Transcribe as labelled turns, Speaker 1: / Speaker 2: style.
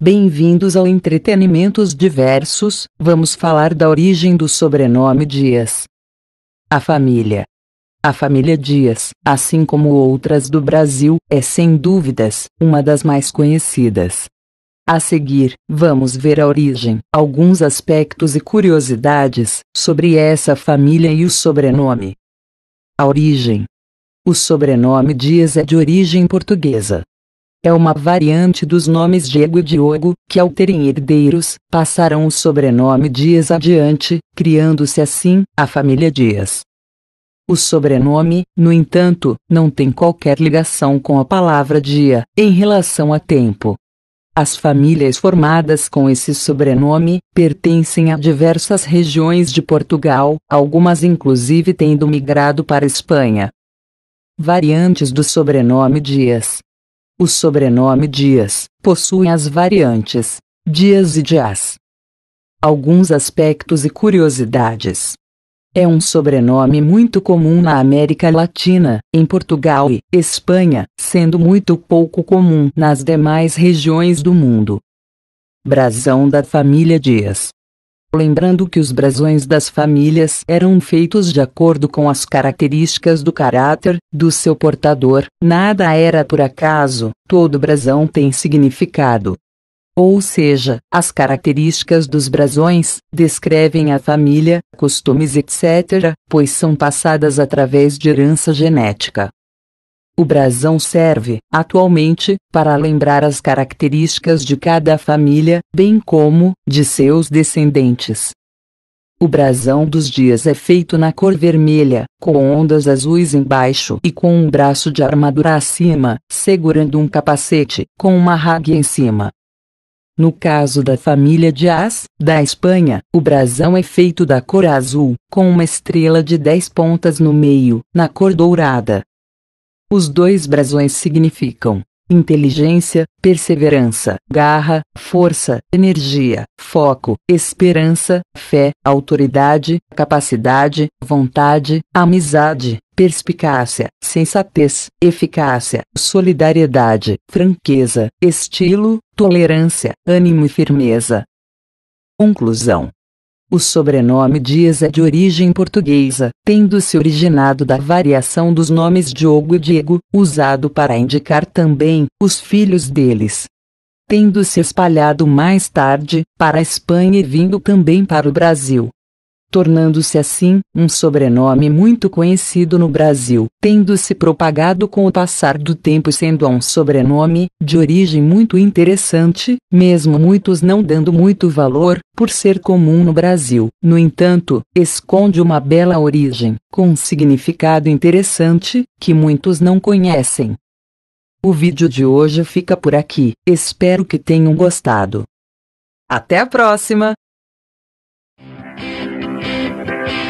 Speaker 1: Bem-vindos ao Entretenimentos Diversos, vamos falar da origem do sobrenome Dias. A família. A família Dias, assim como outras do Brasil, é sem dúvidas uma das mais conhecidas. A seguir, vamos ver a origem, alguns aspectos e curiosidades sobre essa família e o sobrenome. A origem. O sobrenome Dias é de origem portuguesa. É uma variante dos nomes Diego e Diogo, que ao terem herdeiros, passaram o sobrenome Dias adiante, criando-se assim a família Dias. O sobrenome, no entanto, não tem qualquer ligação com a palavra dia, em relação a tempo, as famílias formadas com esse sobrenome pertencem a diversas regiões de Portugal, algumas inclusive tendo migrado para Espanha. Variantes do sobrenome Dias. O sobrenome Dias possui as variantes Dias e Dias. Alguns aspectos e curiosidades. É um sobrenome muito comum na América Latina, em Portugal e Espanha, sendo muito pouco comum nas demais regiões do mundo. Brasão da família Dias. Lembrando que os brasões das famílias eram feitos de acordo com as características do caráter do seu portador, nada era por acaso, todo brasão tem significado ou seja, as características dos brasões, descrevem a família, costumes etc., pois são passadas através de herança genética. O brasão serve, atualmente, para lembrar as características de cada família, bem como, de seus descendentes. O brasão dos dias é feito na cor vermelha, com ondas azuis embaixo e com um braço de armadura acima, segurando um capacete, com uma ráguia em cima. No caso da família de As, da Espanha, o brasão é feito da cor azul, com uma estrela de dez pontas no meio, na cor dourada. Os dois brasões significam inteligência, perseverança, garra, força, energia, foco, esperança, fé, autoridade, capacidade, vontade, amizade, perspicácia, sensatez, eficácia, solidariedade, franqueza, estilo, tolerância, ânimo e firmeza. Conclusão o sobrenome Dias é de origem portuguesa, tendo se originado da variação dos nomes Diogo e Diego, usado para indicar também os filhos deles. Tendo se espalhado mais tarde para a Espanha e vindo também para o Brasil, tornando-se assim um sobrenome muito conhecido no Brasil, tendo se propagado com o passar do tempo sendo um sobrenome de origem muito interessante, mesmo muitos não dando muito valor, por ser comum no Brasil. No entanto, esconde uma bela origem, com um significado interessante, que muitos não conhecem. O vídeo de hoje fica por aqui, espero que tenham gostado. Até a próxima! Thank you.